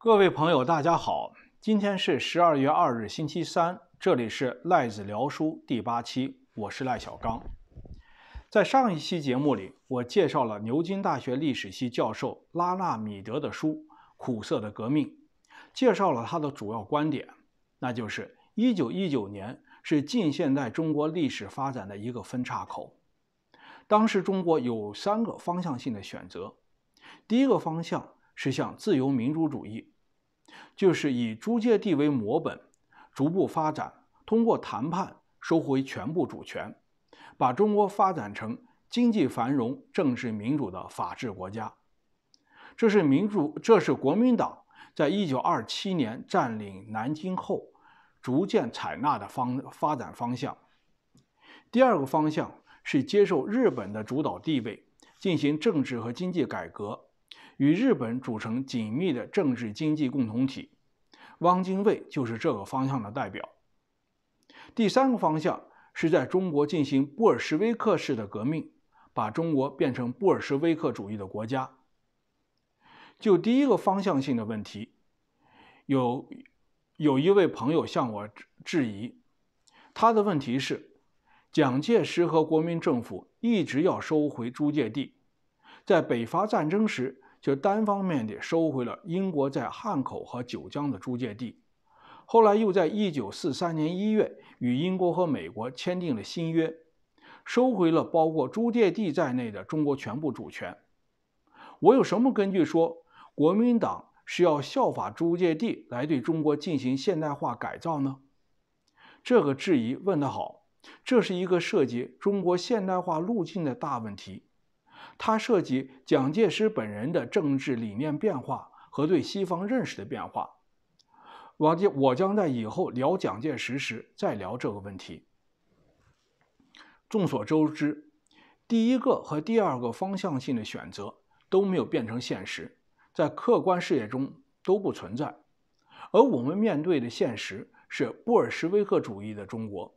各位朋友，大家好！今天是十二月二日，星期三。这里是《赖子聊书》第八期，我是赖小刚。在上一期节目里，我介绍了牛津大学历史系教授拉纳米德的书《苦涩的革命》，介绍了他的主要观点，那就是一九一九年是近现代中国历史发展的一个分叉口。当时中国有三个方向性的选择，第一个方向。是向自由民主主义，就是以租界地为模本，逐步发展，通过谈判收回全部主权，把中国发展成经济繁荣、政治民主的法治国家。这是民主，这是国民党在一九二七年占领南京后逐渐采纳的方发展方向。第二个方向是接受日本的主导地位，进行政治和经济改革。与日本组成紧密的政治经济共同体，汪精卫就是这个方向的代表。第三个方向是在中国进行布尔什维克式的革命，把中国变成布尔什维克主义的国家。就第一个方向性的问题，有有一位朋友向我质疑，他的问题是：蒋介石和国民政府一直要收回租界地，在北伐战争时。就单方面地收回了英国在汉口和九江的租界地，后来又在一九四三年一月与英国和美国签订了新约，收回了包括租界地在内的中国全部主权。我有什么根据说国民党是要效法租界地来对中国进行现代化改造呢？这个质疑问得好，这是一个涉及中国现代化路径的大问题。它涉及蒋介石本人的政治理念变化和对西方认识的变化。王将我将在以后聊蒋介石时再聊这个问题。众所周知，第一个和第二个方向性的选择都没有变成现实，在客观世界中都不存在。而我们面对的现实是布尔什维克主义的中国。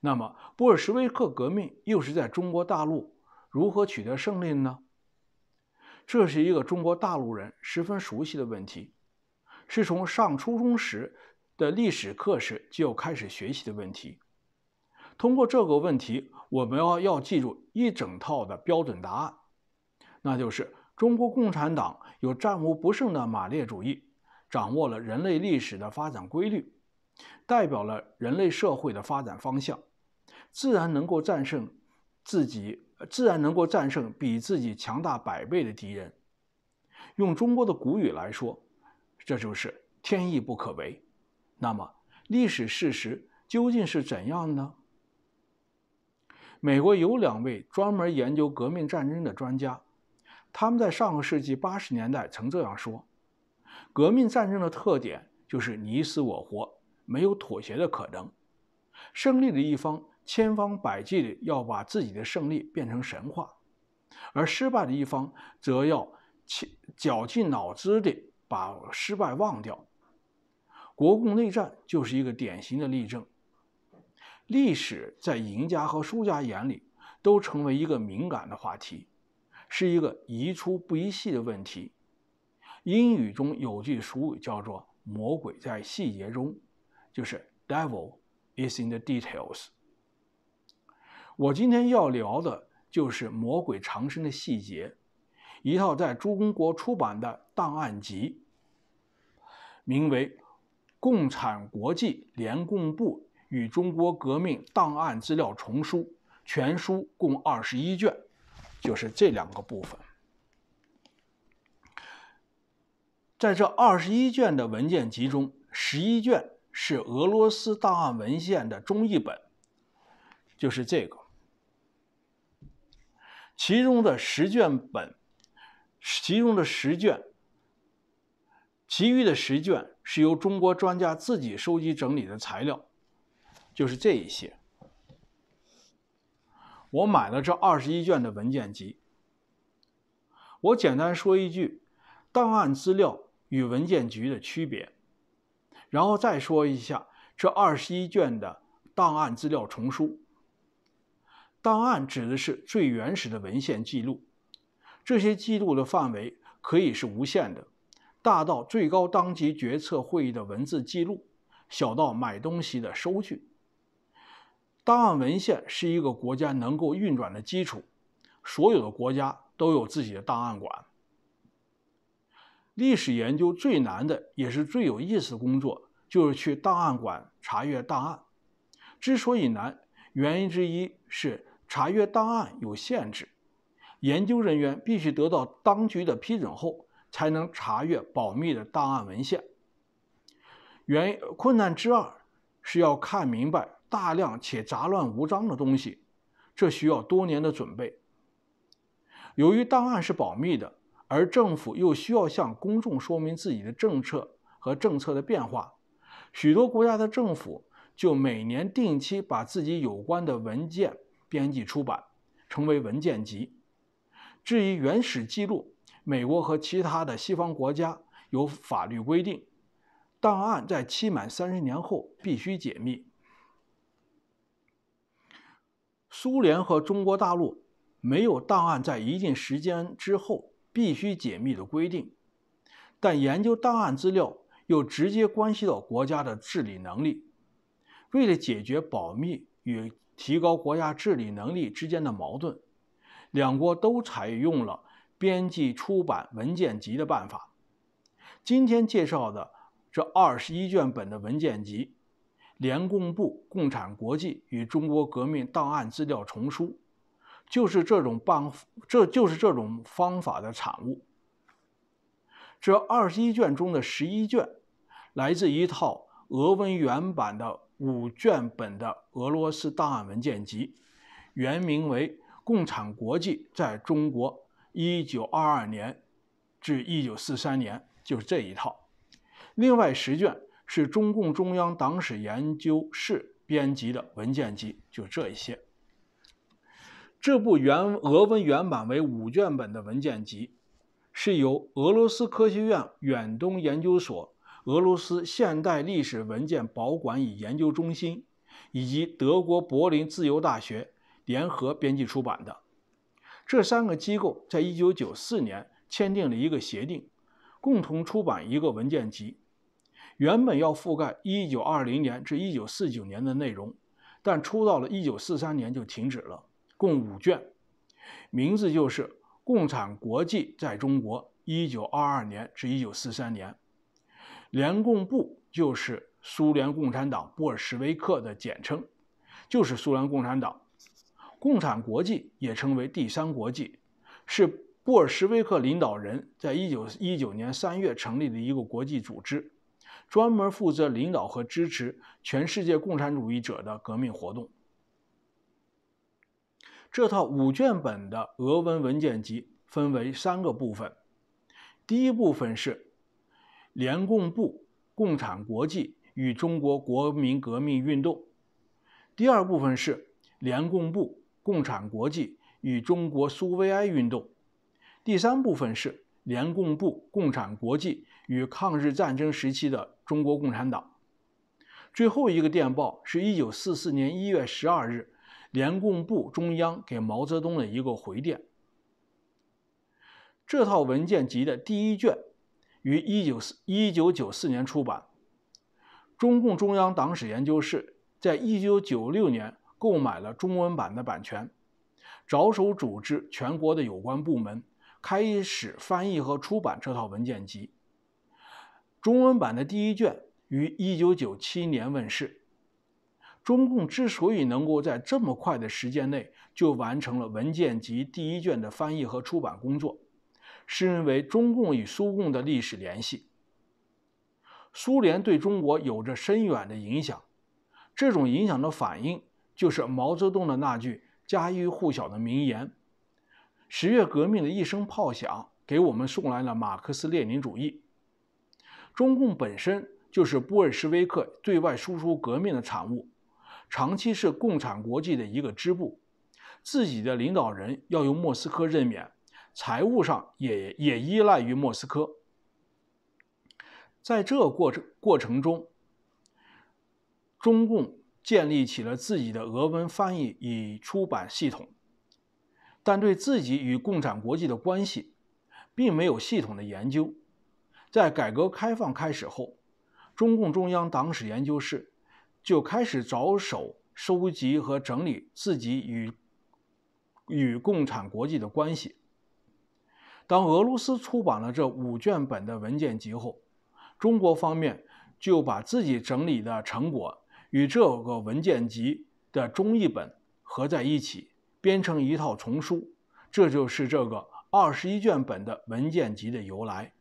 那么，布尔什维克革命又是在中国大陆？如何取得胜利呢？这是一个中国大陆人十分熟悉的问题，是从上初中时的历史课时就开始学习的问题。通过这个问题，我们要要记住一整套的标准答案，那就是中国共产党有战无不胜的马列主义，掌握了人类历史的发展规律，代表了人类社会的发展方向，自然能够战胜自己。自然能够战胜比自己强大百倍的敌人。用中国的古语来说，这就是天意不可违。那么，历史事实究竟是怎样呢？美国有两位专门研究革命战争的专家，他们在上个世纪八十年代曾这样说：革命战争的特点就是你死我活，没有妥协的可能。胜利的一方。千方百计地要把自己的胜利变成神话，而失败的一方则要绞尽脑汁地把失败忘掉。国共内战就是一个典型的例证。历史在赢家和输家眼里都成为一个敏感的话题，是一个宜粗不宜细的问题。英语中有句俗语叫做“魔鬼在细节中”，就是 “devil is in the details”。我今天要聊的就是魔鬼长生的细节，一套在朱公国出版的档案集，名为《共产国际联共部与中国革命档案资料丛书》，全书共二十一卷，就是这两个部分。在这二十一卷的文件集中，十一卷是俄罗斯档案文献的中译本，就是这个。其中的十卷本，其中的十卷，其余的十卷是由中国专家自己收集整理的材料，就是这一些。我买了这二十一卷的文件集。我简单说一句，档案资料与文件局的区别，然后再说一下这二十一卷的档案资料丛书。档案指的是最原始的文献记录，这些记录的范围可以是无限的，大到最高当局决策会议的文字记录，小到买东西的收据。档案文献是一个国家能够运转的基础，所有的国家都有自己的档案馆。历史研究最难的也是最有意思的工作，就是去档案馆查阅档案。之所以难，原因之一是。查阅档案有限制，研究人员必须得到当局的批准后才能查阅保密的档案文献。原困难之二是要看明白大量且杂乱无章的东西，这需要多年的准备。由于档案是保密的，而政府又需要向公众说明自己的政策和政策的变化，许多国家的政府就每年定期把自己有关的文件。编辑出版，成为文件集。至于原始记录，美国和其他的西方国家有法律规定，档案在期满三十年后必须解密。苏联和中国大陆没有档案在一定时间之后必须解密的规定，但研究档案资料又直接关系到国家的治理能力。为了解决保密与提高国家治理能力之间的矛盾，两国都采用了编辑出版文件集的办法。今天介绍的这二十一卷本的文件集，《联共（布）共产国际与中国革命档案资料丛书》，就是这种办，这就是这种方法的产物。这二十一卷中的十一卷，来自一套俄文原版的。五卷本的俄罗斯档案文件集，原名为《共产国际在中国》，1922年至1943年，就是这一套。另外十卷是中共中央党史研究室编辑的文件集，就这一些。这部原俄文原版为五卷本的文件集，是由俄罗斯科学院远东研究所。俄罗斯现代历史文件保管与研究中心，以及德国柏林自由大学联合编辑出版的，这三个机构在一九九四年签订了一个协定，共同出版一个文件集。原本要覆盖一九二零年至一九四九年的内容，但出到了一九四三年就停止了，共五卷，名字就是《共产国际在中国：一九二二年至一九四三年》。联共部就是苏联共产党布尔什维克的简称，就是苏联共产党。共产国际也称为第三国际，是布尔什维克领导人在一九一九年三月成立的一个国际组织，专门负责领导和支持全世界共产主义者的革命活动。这套五卷本的俄文文件集分为三个部分，第一部分是。联共部、共产国际与中国国民革命运动；第二部分是联共部、共产国际与中国苏维埃运动；第三部分是联共部、共产国际与抗日战争时期的中国共产党。最后一个电报是一九四四年一月十二日联共部中央给毛泽东的一个回电。这套文件集的第一卷。于一九四一九九四年出版。中共中央党史研究室在一九九六年购买了中文版的版权，着手组织全国的有关部门开始翻译和出版这套文件集。中文版的第一卷于一九九七年问世。中共之所以能够在这么快的时间内就完成了文件集第一卷的翻译和出版工作。是因为中共与苏共的历史联系，苏联对中国有着深远的影响，这种影响的反应就是毛泽东的那句家喻户晓的名言：“十月革命的一声炮响，给我们送来了马克思列宁主义。”中共本身就是布尔什维克对外输出革命的产物，长期是共产国际的一个支部，自己的领导人要由莫斯科任免。财务上也也依赖于莫斯科。在这过程过程中，中共建立起了自己的俄文翻译与出版系统，但对自己与共产国际的关系，并没有系统的研究。在改革开放开始后，中共中央党史研究室就开始着手收集和整理自己与与共产国际的关系。当俄罗斯出版了这五卷本的文件集后，中国方面就把自己整理的成果与这个文件集的中译本合在一起，编成一套丛书，这就是这个二十一卷本的文件集的由来。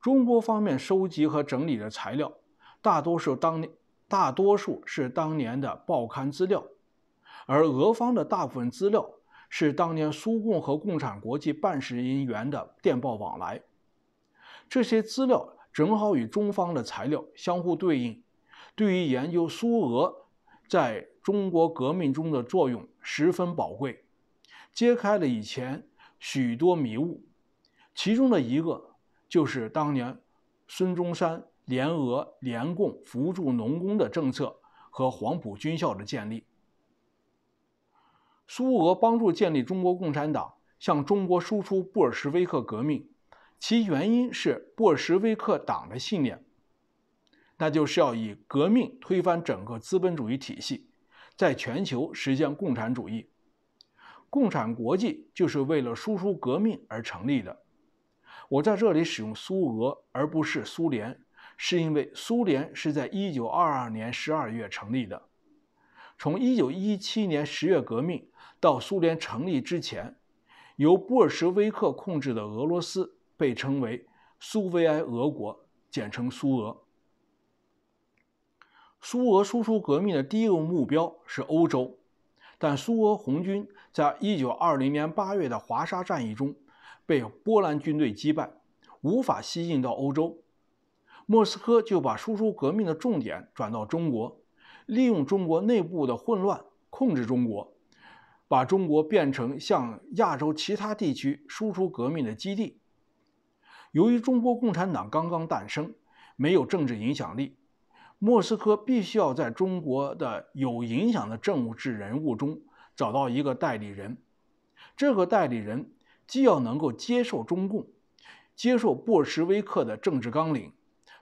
中国方面收集和整理的材料，大多数当年大多数是当年的报刊资料，而俄方的大部分资料。是当年苏共和共产国际办事人员的电报往来，这些资料正好与中方的材料相互对应，对于研究苏俄在中国革命中的作用十分宝贵，揭开了以前许多迷雾。其中的一个就是当年孙中山联俄联共扶助农工的政策和黄埔军校的建立。苏俄帮助建立中国共产党，向中国输出布尔什维克革命，其原因是布尔什维克党的信念，那就是要以革命推翻整个资本主义体系，在全球实现共产主义。共产国际就是为了输出革命而成立的。我在这里使用苏俄而不是苏联，是因为苏联是在一九二二年十二月成立的。从一九一七年十月革命到苏联成立之前，由布尔什维克控制的俄罗斯被称为苏维埃俄国，简称苏俄。苏俄输出革命的第一个目标是欧洲，但苏俄红军在一九二零年八月的华沙战役中被波兰军队击败，无法西进到欧洲。莫斯科就把输出革命的重点转到中国。利用中国内部的混乱控制中国，把中国变成向亚洲其他地区输出革命的基地。由于中国共产党刚刚诞生，没有政治影响力，莫斯科必须要在中国的有影响的政治人物中找到一个代理人。这个代理人既要能够接受中共、接受布尔什维克的政治纲领，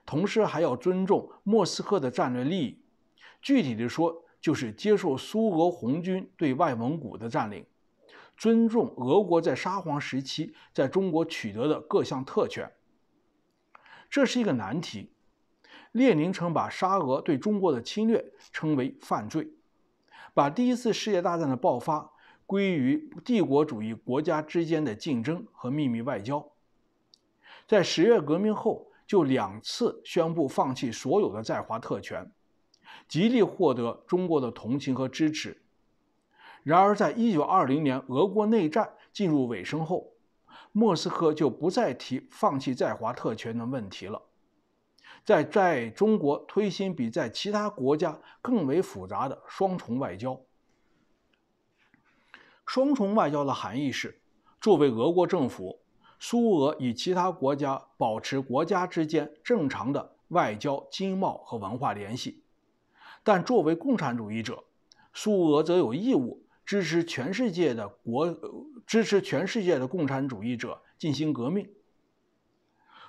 同时还要尊重莫斯科的战略利益。具体的说，就是接受苏俄红军对外蒙古的占领，尊重俄国在沙皇时期在中国取得的各项特权。这是一个难题。列宁曾把沙俄对中国的侵略称为犯罪，把第一次世界大战的爆发归于帝国主义国家之间的竞争和秘密外交。在十月革命后，就两次宣布放弃所有的在华特权。极力获得中国的同情和支持。然而，在1920年俄国内战进入尾声后，莫斯科就不再提放弃在华特权的问题了。在在中国推行比在其他国家更为复杂的双重外交。双重外交的含义是，作为俄国政府，苏俄与其他国家保持国家之间正常的外交、经贸和文化联系。但作为共产主义者，苏俄则有义务支持全世界的国，支持全世界的共产主义者进行革命。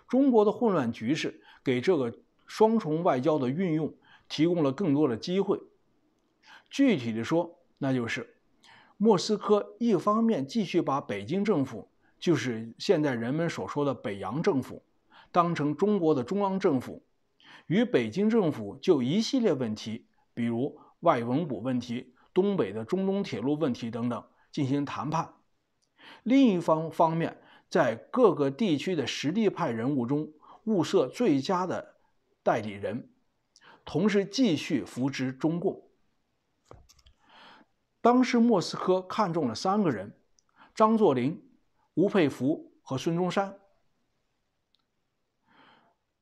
中国的混乱局势给这个双重外交的运用提供了更多的机会。具体的说，那就是，莫斯科一方面继续把北京政府，就是现在人们所说的北洋政府，当成中国的中央政府。与北京政府就一系列问题，比如外蒙古问题、东北的中东铁路问题等等进行谈判；另一方方面，在各个地区的实力派人物中物色最佳的代理人，同时继续扶植中共。当时莫斯科看中了三个人：张作霖、吴佩孚和孙中山。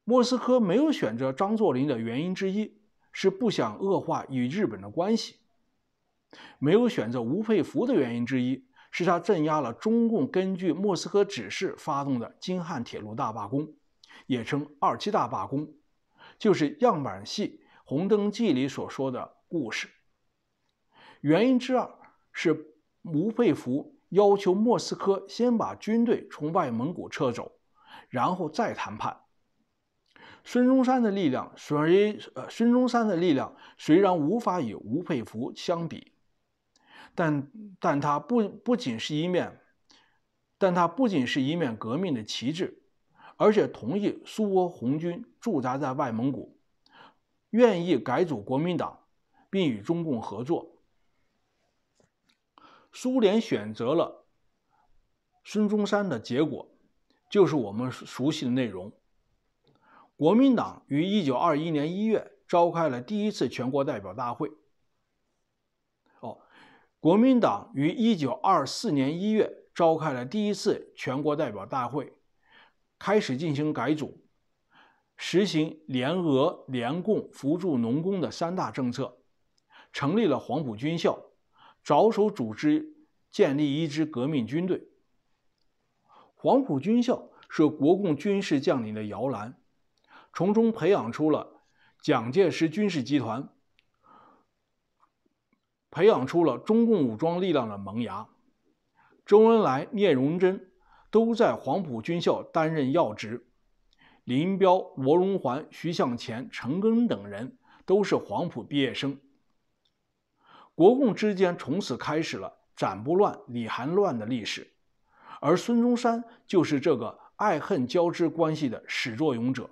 莫斯科没有选择张作霖的原因之一是不想恶化与日本的关系；没有选择吴佩孚的原因之一是他镇压了中共根据莫斯科指示发动的京汉铁路大罢工，也称“二七大罢工”，就是样板戏《红灯记》里所说的故事。原因之二是吴佩孚要求莫斯科先把军队从外蒙古撤走，然后再谈判。孙中山的力量虽，呃，孙中山的力量虽然无法与吴佩孚相比，但但他不不仅是一面，但他不仅是一面革命的旗帜，而且同意苏俄红军驻扎在外蒙古，愿意改组国民党，并与中共合作。苏联选择了孙中山的结果，就是我们熟悉的内容。国民党于一九二一年一月召开了第一次全国代表大会。哦，国民党于一九二四年一月召开了第一次全国代表大会，开始进行改组，实行联俄、联共、扶助农工的三大政策，成立了黄埔军校，着手组织建立一支革命军队。黄埔军校是国共军事将领的摇篮。从中培养出了蒋介石军事集团，培养出了中共武装力量的萌芽。周恩来、聂荣臻都在黄埔军校担任要职，林彪、罗荣桓、徐向前、陈赓等人都是黄埔毕业生。国共之间从此开始了“斩不乱，理还乱”的历史，而孙中山就是这个爱恨交织关系的始作俑者。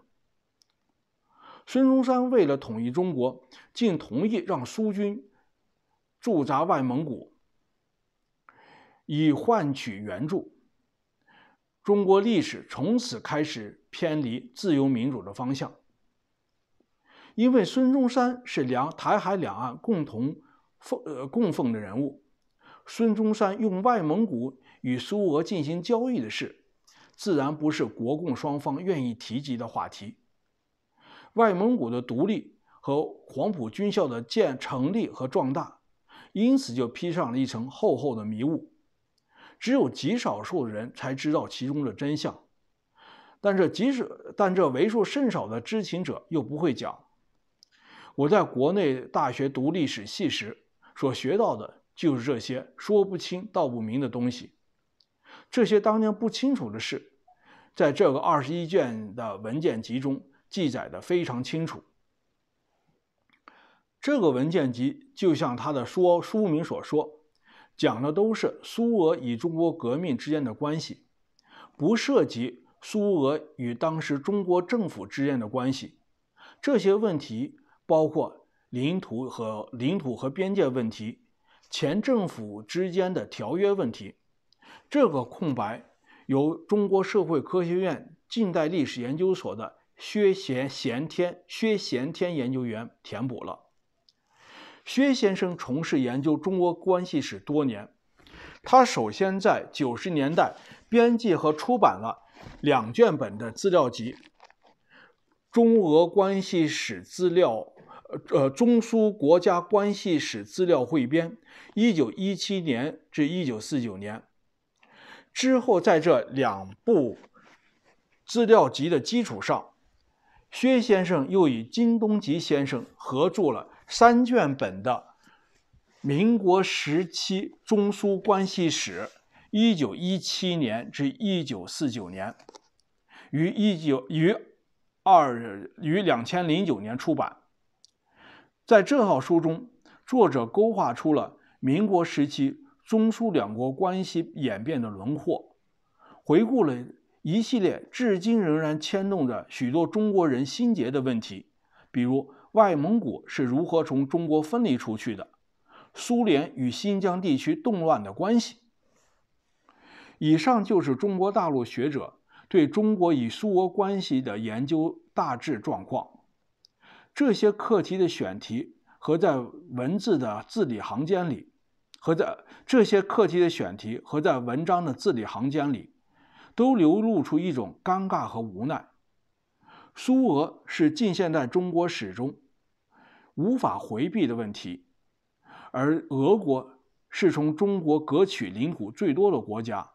孙中山为了统一中国，竟同意让苏军驻扎外蒙古，以换取援助。中国历史从此开始偏离自由民主的方向。因为孙中山是两台海两岸共同奉呃供奉的人物，孙中山用外蒙古与苏俄进行交易的事，自然不是国共双方愿意提及的话题。外蒙古的独立和黄埔军校的建成立和壮大，因此就披上了一层厚厚的迷雾，只有极少数人才知道其中的真相。但这即使但这为数甚少的知情者又不会讲。我在国内大学读历史系时所学到的就是这些说不清道不明的东西。这些当年不清楚的事，在这个二十一卷的文件集中。记载的非常清楚。这个文件集就像他的说书名所说，讲的都是苏俄与中国革命之间的关系，不涉及苏俄与当时中国政府之间的关系。这些问题包括领土和领土和边界问题、前政府之间的条约问题。这个空白由中国社会科学院近代历史研究所的。薛贤贤天、薛贤天研究员填补了。薛先生从事研究中俄关系史多年，他首先在九十年代编辑和出版了两卷本的资料集《中俄关系史资料》，呃，中苏国家关系史资料汇编（一九一七年至一九四九年）。之后，在这两部资料集的基础上。薛先生又与金东吉先生合著了三卷本的《民国时期中苏关系史》，一九一七年至一九四九年，于一九于二于两千零九年出版。在这套书中，作者勾画出了民国时期中苏两国关系演变的轮廓，回顾了。一系列至今仍然牵动着许多中国人心结的问题，比如外蒙古是如何从中国分离出去的，苏联与新疆地区动乱的关系。以上就是中国大陆学者对中国与苏俄关系的研究大致状况。这些课题的选题和在文字的字里行间里，和在这些课题的选题和在文章的字里行间里。都流露出一种尴尬和无奈。苏俄是近现代中国史中无法回避的问题，而俄国是从中国割取领土最多的国家。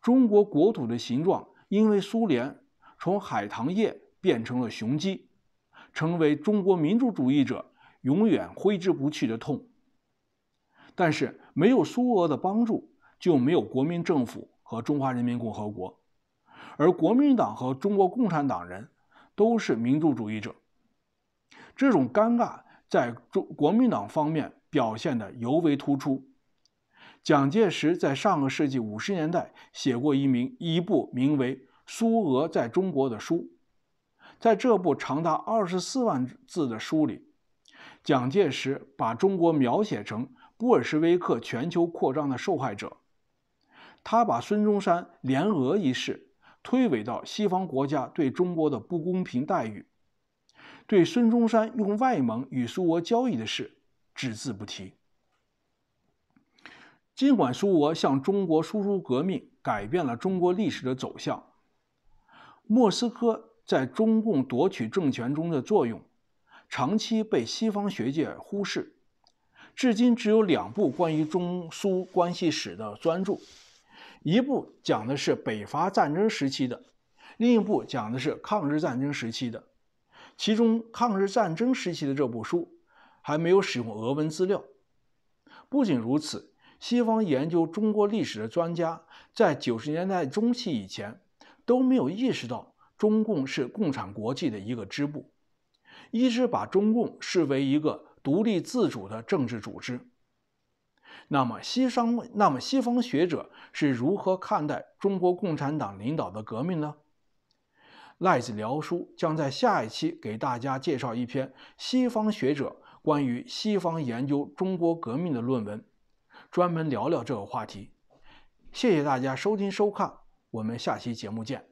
中国国土的形状因为苏联从海棠叶变成了雄鸡，成为中国民主主义者永远挥之不去的痛。但是没有苏俄的帮助，就没有国民政府。和中华人民共和国，而国民党和中国共产党人都是民主主义者。这种尴尬在中国民党方面表现得尤为突出。蒋介石在上个世纪五十年代写过一名一部名为《苏俄在中国》的书，在这部长达二十四万字的书里，蒋介石把中国描写成布尔什维克全球扩张的受害者。他把孙中山联俄一事推诿到西方国家对中国的不公平待遇，对孙中山用外蒙与苏俄交易的事只字不提。尽管苏俄向中国输出革命，改变了中国历史的走向，莫斯科在中共夺取政权中的作用，长期被西方学界忽视，至今只有两部关于中苏关系史的专著。一部讲的是北伐战争时期的，另一部讲的是抗日战争时期的。其中抗日战争时期的这部书还没有使用俄文资料。不仅如此，西方研究中国历史的专家在九十年代中期以前都没有意识到中共是共产国际的一个支部，一直把中共视为一个独立自主的政治组织。那么西商那么西方学者是如何看待中国共产党领导的革命呢？赖子聊书将在下一期给大家介绍一篇西方学者关于西方研究中国革命的论文，专门聊聊这个话题。谢谢大家收听收看，我们下期节目见。